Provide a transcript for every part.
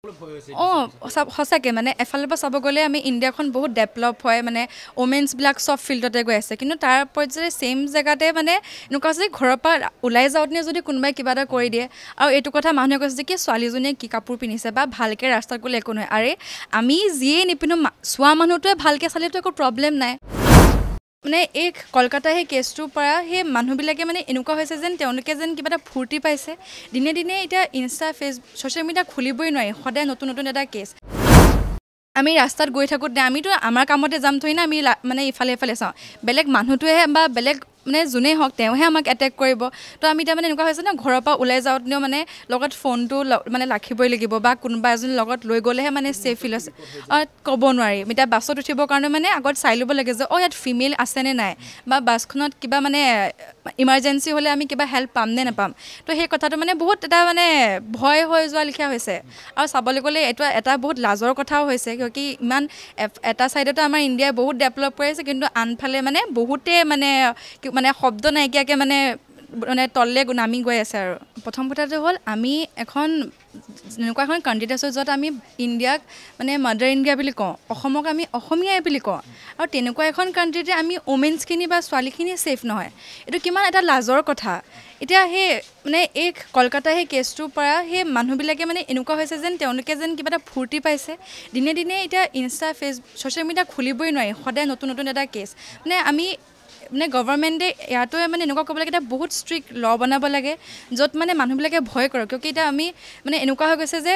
অঁ সঁচাকৈ মানে এফালৰ পৰা চাব গ'লে আমি ইণ্ডিয়াখন বহুত ডেভেলপ হয় মানে ওমেনছবিলাক চব ফিল্ডতে গৈ আছে কিন্তু তাৰ পৰ্যায়ে ছেইম জেগাতে মানে এনেকুৱা হৈছে যে ঘৰৰ পৰা ওলাই যাওঁতেনে যদি কোনোবাই কিবা এটা কৰি দিয়ে আৰু এইটো কথা মানুহে কৈছে যে কি ছোৱালীজনীয়ে কি কাপোৰ পিন্ধিছে বা ভালকৈ ৰাস্তাত গ'লে একো নহয় আৰে আমি যিয়েই নিপিন্ধো চোৱা মানুহটোৱে ভালকৈ চালেতো একো প্ৰব্লেম নাই মানে এই কলকাতাৰ সেই কেছটোৰ পৰা সেই মানুহবিলাকে মানে এনেকুৱা হৈছে যেন তেওঁলোকে যেন কিবা এটা ফূৰ্তি পাইছে দিনে দিনে এতিয়া ইনষ্টা ফেচবুক ছ'চিয়েল মিডিয়া খুলিবই নোৱাৰি সদায় নতুন নতুন এটা কেছ আমি ৰাস্তাত গৈ থাকোঁতে আমিতো আমাৰ কামতে যাম থৈ না আমি মানে ইফালে ইফালে চাওঁ বেলেগ মানুহটোৱেহে বা বেলেগ মানে যোনেই হওক তেওঁহে আমাক এটেক কৰিব তো আমি এতিয়া মানে এনেকুৱা হৈছে ন ঘৰৰ পৰা ওলাই যাওঁতেও মানে লগত ফোনটো মানে ৰাখিবই লাগিব বা কোনোবা এজনী লগত লৈ গ'লেহে মানে ছেফ ফিল আছে ক'ব নোৱাৰিম এতিয়া বাছত উঠিবৰ কাৰণে মানে আগত চাই ল'ব লাগে যে অঁ ইয়াত ফিমেল আছেনে নাই বা বাছখনত কিবা মানে ইমাৰজেঞ্চি হ'লে আমি কিবা হেল্প পাম নে নাপাম তো সেই কথাটো মানে বহুত এটা মানে ভয় হৈ যোৱা লেখীয়া হৈছে আৰু চাবলৈ গ'লে এইটো এটা বহুত লাজৰ কথাও হৈছে কিয় কি ইমান এটা ছাইডতো আমাৰ ইণ্ডিয়াই বহুত ডেভেলপ কৰি আছে কিন্তু আনফালে মানে বহুতেই মানে মানে শব্দ নাইকিয়াকৈ মানে মানে তললৈ নামি গৈ আছে আৰু প্ৰথম কথাটো হ'ল আমি এখন এনেকুৱা এখন কাণ্ট্ৰিত আছোঁ য'ত আমি ইণ্ডিয়াক মানে মাডাৰ ইণ্ডিয়া বুলি কওঁ অসমক আমি অসমীয়াই বুলি কওঁ আৰু তেনেকুৱা এখন কাণ্ট্ৰিতে আমি ওমেন্সখিনি বা ছোৱালীখিনি ছেফ নহয় এইটো কিমান এটা লাজৰ কথা এতিয়া সেই মানে এই কলকাতা সেই কেছটোৰ পৰা সেই মানুহবিলাকে মানে এনেকুৱা হৈছে যেন তেওঁলোকে যেন কিবা এটা ফূৰ্তি পাইছে দিনে দিনে এতিয়া ইনষ্টা ফেচবুক ছ'চিয়েল মিডিয়া খুলিবই নোৱাৰি সদায় নতুন নতুন এটা কেছ মানে আমি মানে গভৰ্ণমেণ্টে ইয়াতো মানে এনেকুৱা ক'ব লাগে এতিয়া বহুত ষ্ট্ৰিক্ট ল' বনাব লাগে য'ত মানে মানুহবিলাকে ভয় কৰক কিয় কি এতিয়া আমি মানে এনেকুৱা হৈ গৈছে যে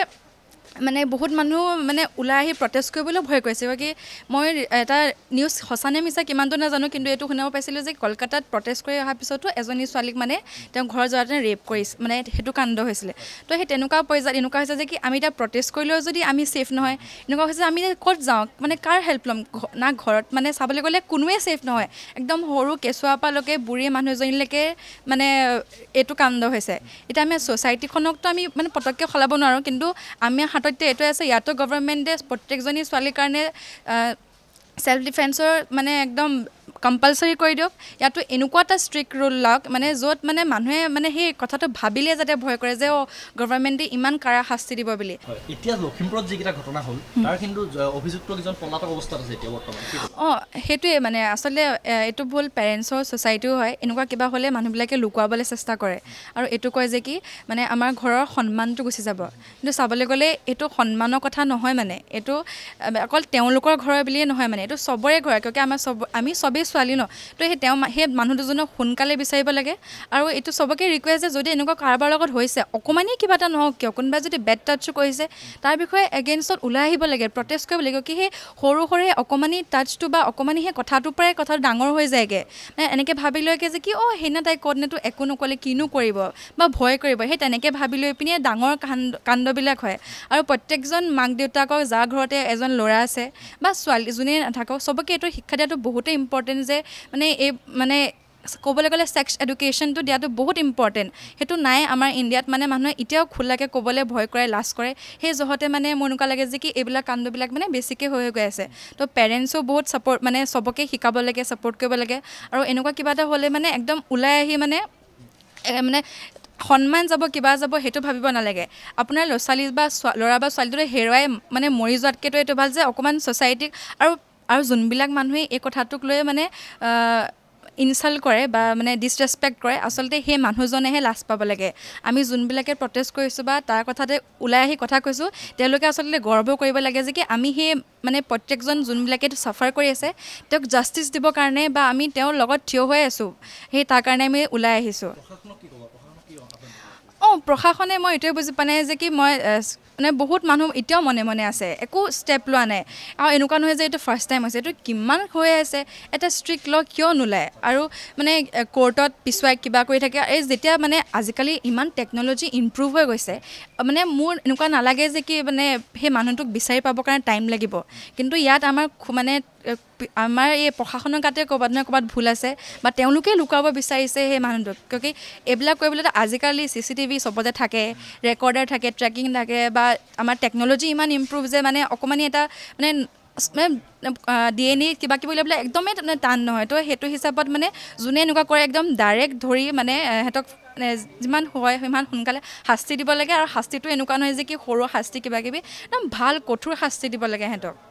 মানে বহুত মানুহ মানে ওলাই আহি প্ৰটেষ্ট কৰিবলৈ ভয় কৰিছে বাকী মই এটা নিউজ সঁচানে মিছা কিমানটো নাজানো কিন্তু এইটো শুনাব পাইছিলোঁ যে কলকাতাত প্ৰটেষ্ট কৰি অহাৰ পিছতো এজনী ছোৱালীক মানে তেওঁ ঘৰ ঘৰৰ জৰিয়তে ৰেপ কৰিছে মানে সেইটো কাণ্ড হৈছিলে তো সেই তেনেকুৱা পৰ্যায়ত এনেকুৱা হৈছে যে কি আমি এতিয়া প্ৰটেষ্ট কৰিলেও যদি আমি ছেফ নহয় এনেকুৱা হৈছে আমি ক'ত যাওঁ মানে কাৰ হেল্প ল'ম না ঘৰত মানে চাবলৈ গ'লে কোনোৱে ছেফ নহয় একদম সৰু কেঁচুৱাৰ পৰালৈকে বুঢ়ী মানুহ এজনীলৈকে মানে এইটো কাণ্ড হৈছে এতিয়া আমি ছ'চাইটিখনকতো আমি মানে পটককৈ সলাব নোৱাৰোঁ কিন্তু আমি মোৰ এইটোৱে আছে ইয়াতো গভৰ্ণমেণ্টে প্ৰত্যেকজনী ছোৱালীৰ কাৰণে ছেল্ফ ডিফেন্সৰ মানে একদম কম্পালচৰি কৰি দিয়ক ইয়াতো এনেকুৱা এটা ষ্ট্ৰিক্ট ৰুল লওক মানে য'ত মানে মানুহে মানে সেই কথাটো ভাবিলে যাতে ভয় কৰে যে অঁ গভৰ্ণমেণ্টে ইমান কাৰা শাস্তি দিব বুলি এতিয়া লখিমপুৰত যিকেইটা ঘটনা হ'ল তাৰ কিন্তু অভিযুক্ত কেইজন পলাতক অৱস্থাত আছে এতিয়া বৰ্তমান অঁ সেইটোৱে মানে আচলতে এইটো ভুল পেৰেণ্টছৰ ছ'চাইটিও হয় এনেকুৱা কিবা হ'লে মানুহবিলাকে লুকুৱাবলৈ চেষ্টা কৰে আৰু এইটো কয় যে কি মানে আমাৰ ঘৰৰ সন্মানটো গুচি যাব কিন্তু চাবলৈ গ'লে এইটো সন্মানৰ কথা নহয় মানে এইটো অকল তেওঁলোকৰ ঘৰৰ বুলিয়ে নহয় মানে এইটো চবৰে ঘৰ কিয় আমাৰ চব আমি চবেই ছোৱালী ন তো সেই তেওঁ সেই মানুহ দুজনক সোনকালে বিচাৰিব লাগে আৰু এইটো চবকে ৰিকুৱেষ্ট যে যদি এনেকুৱা কাৰোবাৰ লগত হৈছে অকণমানেই কিবা এটা নহওক কিয় কোনোবাই যদি বেড টাচো কৰিছে তাৰ বিষয়ে এগেইনষ্টত ওলাই আহিব লাগে প্ৰটেষ্ট কৰিব লাগিব কি সেই সৰু সৰু সেই অকণমানি টাচটো বা অকণমানি সেই কথাটোৰ পৰাই কথাটো ডাঙৰ হৈ যায়গৈ মানে এনেকৈ ভাবি লৈকে যে কি অঁ সেইদিনা তাই ক'ত ক'তনেতো একো নক'লে কিনো কৰিব বা ভয় কৰিব সেই তেনেকৈ ভাবি লৈ পিনে ডাঙৰ কাণ্ড কাণ্ডবিলাক হয় আৰু প্ৰত্যেকজন মাক দেউতাকক যাৰ ঘৰতে এজন ল'ৰা আছে বা ছোৱালী যোনেই নাথাকক চবকে এইটো শিক্ষা দিয়াটো বহুতেই ইম্পৰ্টেণ্ট যে মানে এই মানে ক'বলৈ গ'লে ছেক্স এডুকেশ্যনটো দিয়াটো বহুত ইম্পৰ্টেণ্ট সেইটো নাই আমাৰ ইণ্ডিয়াত মানে মানুহে এতিয়াও খোলাকৈ ক'বলৈ ভয় কৰে লাজ কৰে সেই জহতে মানে মোৰ এনেকুৱা লাগে যে কি এইবিলাক কাণ্ডবিলাক মানে বেছিকৈ হৈ গৈ আছে তো পেৰেণ্টছো বহুত চাপৰ্ট মানে চবকে শিকাব লাগে ছাপৰ্ট কৰিব লাগে আৰু এনেকুৱা কিবা এটা হ'লে মানে একদম ওলাই আহি মানে মানে সন্মান যাব কিবা যাব সেইটো ভাবিব নালাগে আপোনাৰ ল'ৰা ছোৱালী বা ল'ৰা বা ছোৱালীটোৰে হেৰুৱাই মানে মৰি যোৱাতকৈতো এইটো ভাল যে অকণমান ছ'চাইটিক আৰু আৰু যোনবিলাক মানুহে এই কথাটোক লৈ মানে ইনচাল্ট কৰে বা মানে ডিছৰেচপেক্ট কৰে আচলতে সেই মানুহজনেহে লাজ পাব লাগে আমি যোনবিলাকে প্ৰটেষ্ট কৰিছোঁ বা তাৰ কথাতে ওলাই আহি কথা কৈছোঁ তেওঁলোকে আচলতে গৌৰৱ কৰিব লাগে যে কি আমি সেই মানে প্ৰত্যেকজন যোনবিলাকে চাফাৰ কৰি আছে তেওঁক জাষ্টিচ দিবৰ কাৰণে বা আমি তেওঁৰ লগত থিয় হৈ আছোঁ সেই তাৰ কাৰণে আমি ওলাই আহিছোঁ অঁ প্ৰশাসনে মই এইটোৱে বুজি পোৱা নাই যে কি মই মানে বহুত মানুহ এতিয়াও মনে মনে আছে একো ষ্টেপ লোৱা নাই আৰু এনেকুৱা নহয় যে এইটো ফাৰ্ষ্ট টাইম হৈছে এইটো কিমান হৈ আছে এটা ষ্ট্ৰিক্ট ল কিয় নোলায় আৰু মানে কোৰ্টত পিছুৱাই কিবা কৰি থাকে এই যেতিয়া মানে আজিকালি ইমান টেকন'লজি ইম্প্ৰুভ হৈ গৈছে মানে মোৰ এনেকুৱা নালাগে যে কি মানে সেই মানুহটোক বিচাৰি পাবৰ কাৰণে টাইম লাগিব কিন্তু ইয়াত আমাৰ মানে আমাৰ এই প্ৰশাসনৰ গাতে ক'ৰবাত নহয় ক'ৰবাত ভুল আছে বা তেওঁলোকে লুকাব বিচাৰিছে সেই মানুহটোক কিয় কি এইবিলাক কৰিবলৈ আজিকালি চি চি টিভি চবতে থাকে ৰেকৰ্ডাৰ থাকে ট্ৰেকিং থাকে বা বা আমাৰ টেকন'লজি ইমান ইম্প্ৰুভ যে মানে অকণমানি এটা মানে ডি এন এ কিবা কিবি পেলাই একদমেই মানে টান নহয় তো সেইটো হিচাপত মানে যোনে এনেকুৱা কৰে একদম ডাইৰেক্ট ধৰি মানে সিহঁতক যিমান হয় সিমান সোনকালে শাস্তি দিব লাগে আৰু শাস্তিটো এনেকুৱা নহয় যে কি সৰু শাস্তি কিবা কিবি একদম ভাল কঠোৰ শাস্তি দিব লাগে সিহঁতক